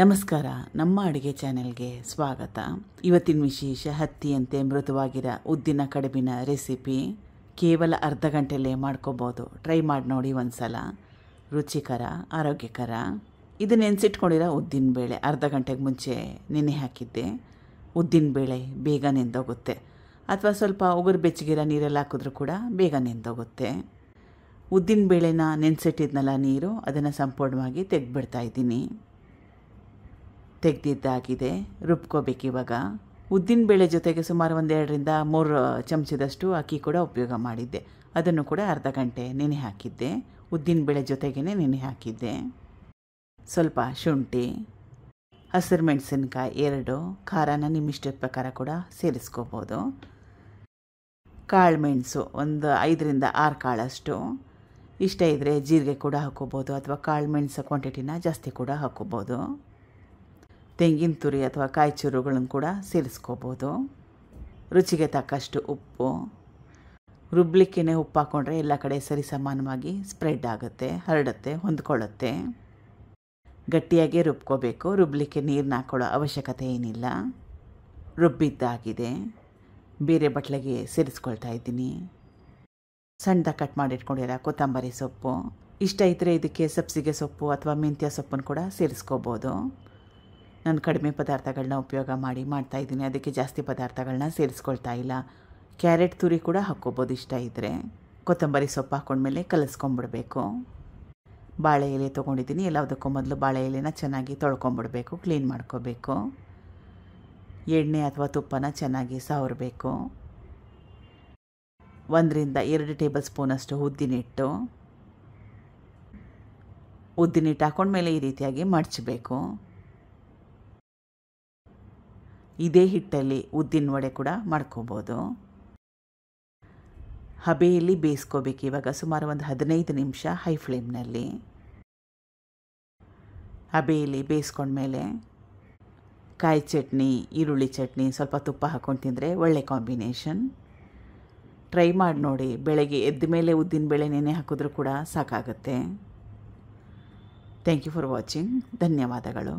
ನಮಸ್ಕಾರ ನಮ್ಮ ಅಡುಗೆ ಚಾನೆಲ್ಗೆ ಸ್ವಾಗತ ಇವತ್ತಿನ ವಿಶೇಷ ಹತ್ತಿಯಂತೆ ಮೃದುವಾಗಿರೋ ಉದ್ದಿನ ಕಡುಬಿನ ರೆಸಿಪಿ ಕೇವಲ ಅರ್ಧ ಗಂಟೆಯಲ್ಲೇ ಮಾಡ್ಕೋಬೋದು ಟ್ರೈ ಮಾಡಿ ನೋಡಿ ಒಂದು ಸಲ ರುಚಿಕರ ಆರೋಗ್ಯಕರ ಇದು ನೆನೆಸಿಟ್ಕೊಂಡಿರೋ ಉದ್ದಿನ ಬೇಳೆ ಅರ್ಧ ಗಂಟೆಗೆ ಮುಂಚೆ ನೆನೆ ಹಾಕಿದ್ದೆ ಉದ್ದಿನ ಬೇಳೆ ಬೇಗ ನೆಂದೋಗುತ್ತೆ ಅಥವಾ ಸ್ವಲ್ಪ ಉಗುರು ಬೆಚ್ಚಗಿರೋ ನೀರೆಲ್ಲ ಹಾಕಿದ್ರೂ ಕೂಡ ಬೇಗ ನೆಂದೋಗುತ್ತೆ ಉದ್ದಿನ ಬೇಳೆನ ನೆನೆಸಿಟ್ಟಿದ್ನಲ್ಲ ನೀರು ಅದನ್ನು ಸಂಪೂರ್ಣವಾಗಿ ತೆಗೆದ್ಬಿಡ್ತಾ ಇದ್ದೀನಿ ತೆಗೆದಿದ್ದಾಗಿದೆ ಉದ್ದಿನ ಉದ್ದಿನಬೇಳೆ ಜೊತೆಗೆ ಸುಮಾರು ಒಂದೆರಡರಿಂದ ಮೂರು ಚಮಚದಷ್ಟು ಅಕ್ಕಿ ಕೂಡ ಉಪಯೋಗ ಮಾಡಿದ್ದೆ ಅದನ್ನು ಕೂಡ ಅರ್ಧ ಗಂಟೆ ನೆನೆ ಹಾಕಿದ್ದೆ ಉದ್ದಿನಬೇಳೆ ಜೊತೆಗೇ ನೆನೆ ಹಾಕಿದ್ದೆ ಸ್ವಲ್ಪ ಶುಂಠಿ ಹಸಿರು ಮೆಣಸಿನ್ಕಾಯಿ ಎರಡು ಖಾರನ ನಿಮ್ಮ ಇಷ್ಟದ ಪ್ರಕಾರ ಕೂಡ ಸೇರಿಸ್ಕೋಬೋದು ಕಾಳು ಮೆಣಸು ಒಂದು ಐದರಿಂದ ಆರು ಕಾಳಷ್ಟು ಇಷ್ಟ ಇದ್ದರೆ ಜೀರಿಗೆ ಕೂಡ ಹಾಕ್ಕೋಬೋದು ಅಥವಾ ಕಾಳು ಮೆಣಸು ಕ್ವಾಂಟಿಟಿನ ಜಾಸ್ತಿ ಕೂಡ ಹಾಕ್ಕೋಬೋದು ತೆಂಗಿನ ತುರಿ ಅಥವಾ ಕಾಯಿಚೂರುಗಳನ್ನು ಕೂಡ ಸೇರಿಸ್ಕೋಬೋದು ರುಚಿಗೆ ತಕ್ಕಷ್ಟು ಉಪ್ಪು ರುಬ್ಲಿಕ್ಕೇ ಉಪ್ಪು ಹಾಕ್ಕೊಂಡ್ರೆ ಎಲ್ಲ ಕಡೆ ಸರಿ ಸಮಾನವಾಗಿ ಸ್ಪ್ರೆಡ್ ಆಗುತ್ತೆ ಹರಡುತ್ತೆ ಹೊಂದ್ಕೊಳ್ಳುತ್ತೆ ಗಟ್ಟಿಯಾಗಿ ರುಬ್ಕೋಬೇಕು ರುಬ್ಲಿಕ್ಕೆ ನೀರನ್ನ ಹಾಕ್ಕೊಳ್ಳೋ ಅವಶ್ಯಕತೆ ಏನಿಲ್ಲ ರುಬ್ಬಿದ್ದಾಗಿದೆ ಬೇರೆ ಬಟ್ಲಿಗೆ ಸೇರಿಸ್ಕೊಳ್ತಾ ಇದ್ದೀನಿ ಸಣ್ಣದ ಕಟ್ ಮಾಡಿಟ್ಕೊಂಡಿರೋ ಕೊತ್ತಂಬರಿ ಸೊಪ್ಪು ಇಷ್ಟ ಇದ್ದರೆ ಇದಕ್ಕೆ ಸಬ್ಸಿಗೆ ಸೊಪ್ಪು ಅಥವಾ ಮೆಂತ್ಯ ಸೊಪ್ಪನ್ನು ಕೂಡ ಸೇರಿಸ್ಕೋಬೋದು ನಾನು ಕಡಿಮೆ ಪದಾರ್ಥಗಳನ್ನ ಉಪಯೋಗ ಮಾಡಿ ಮಾಡ್ತಾಯಿದ್ದೀನಿ ಅದಕ್ಕೆ ಜಾಸ್ತಿ ಪದಾರ್ಥಗಳನ್ನ ಸೇರಿಸ್ಕೊಳ್ತಾ ಇಲ್ಲ ಕ್ಯಾರೆಟ್ ತುರಿ ಕೂಡ ಹಾಕ್ಕೋಬೋದು ಇಷ್ಟ ಇದ್ದರೆ ಕೊತ್ತಂಬರಿ ಸೊಪ್ಪು ಹಾಕ್ಕೊಂಡ್ಮೇಲೆ ಕಲಸ್ಕೊಂಬಿಡಬೇಕು ಬಾಳೆ ಎಲೆ ತೊಗೊಂಡಿದ್ದೀನಿ ಎಲ್ಲದಕ್ಕೂ ಮೊದಲು ಬಾಳೆ ಎಲೆನ ಚೆನ್ನಾಗಿ ತೊಳ್ಕೊಂಬಿಡಬೇಕು ಕ್ಲೀನ್ ಮಾಡ್ಕೋಬೇಕು ಎಣ್ಣೆ ಅಥವಾ ತುಪ್ಪನ ಚೆನ್ನಾಗಿ ಸವರಬೇಕು ಒಂದರಿಂದ ಎರಡು ಟೇಬಲ್ ಸ್ಪೂನಷ್ಟು ಉದ್ದಿನಿಟ್ಟು ಉದ್ದಿನಿಟ್ಟು ಹಾಕೊಂಡ್ಮೇಲೆ ಈ ರೀತಿಯಾಗಿ ಮಡಚಬೇಕು ಇದೇ ಹಿಟ್ಟಲ್ಲಿ ಉದ್ದಿನ ವಡೆ ಕೂಡ ಮಾಡ್ಕೋಬೋದು ಹಬೆಯಲ್ಲಿ ಬೇಯಿಸ್ಕೋಬೇಕು ಇವಾಗ ಸುಮಾರು ಒಂದು ಹದಿನೈದು ನಿಮಿಷ ಹೈ ಫ್ಲೇಮ್ನಲ್ಲಿ ಹಬೆಯಲ್ಲಿ ಬೇಯಿಸ್ಕೊಂಡ್ಮೇಲೆ ಕಾಯಿ ಚಟ್ನಿ ಈರುಳ್ಳಿ ಚಟ್ನಿ ಸ್ವಲ್ಪ ತುಪ್ಪ ಹಾಕ್ಕೊಂಡು ತಿಂದರೆ ಒಳ್ಳೆ ಕಾಂಬಿನೇಷನ್ ಟ್ರೈ ಮಾಡಿ ನೋಡಿ ಬೆಳಗ್ಗೆ ಎದ್ದ ಮೇಲೆ ಉದ್ದಿನ ಬೇಳೆ ನೆನೆ ಹಾಕಿದ್ರೂ ಕೂಡ ಸಾಕಾಗುತ್ತೆ ಥ್ಯಾಂಕ್ ಯು ಫಾರ್ ವಾಚಿಂಗ್ ಧನ್ಯವಾದಗಳು